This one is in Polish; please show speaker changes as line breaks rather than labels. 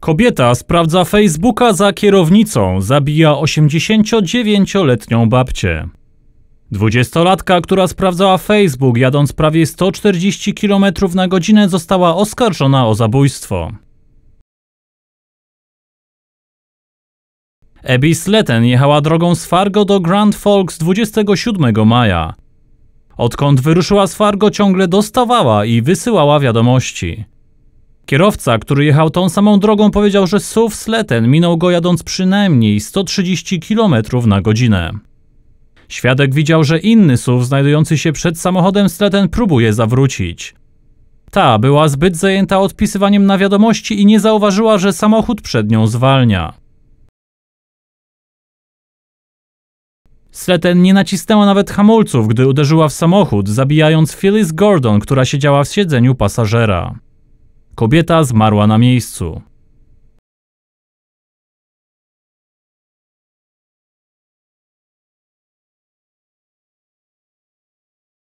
Kobieta sprawdza Facebooka za kierownicą, zabija 89-letnią babcię. Dwudziestolatka, która sprawdzała Facebook jadąc prawie 140 km na godzinę została oskarżona o zabójstwo. Abby Sletten jechała drogą z Fargo do Grand Forks 27 maja. Odkąd wyruszyła z Fargo ciągle dostawała i wysyłała wiadomości. Kierowca, który jechał tą samą drogą, powiedział, że SUV Sleten minął go jadąc przynajmniej 130 km na godzinę. Świadek widział, że inny SUV znajdujący się przed samochodem Sleten próbuje zawrócić. Ta była zbyt zajęta odpisywaniem na wiadomości i nie zauważyła, że samochód przed nią zwalnia. Sleten nie nacisnęła nawet hamulców, gdy uderzyła w samochód, zabijając Phyllis Gordon, która siedziała w siedzeniu pasażera. Kobieta zmarła na miejscu.